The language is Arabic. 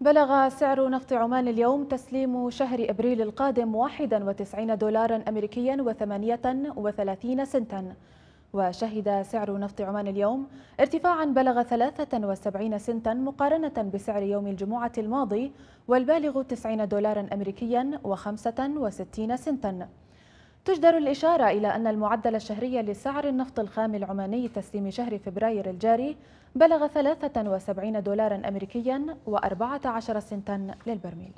بلغ سعر نفط عمان اليوم تسليم شهر أبريل القادم 91 دولارا أمريكيا و38 سنتا وشهد سعر نفط عمان اليوم ارتفاعا بلغ 73 سنتا مقارنة بسعر يوم الجمعة الماضي والبالغ 90 دولارا أمريكيا و65 سنتا تجدر الإشارة إلى أن المعدل الشهري لسعر النفط الخام العماني تسليم شهر فبراير الجاري بلغ 73 دولارا أمريكيا و14 سنتا للبرميل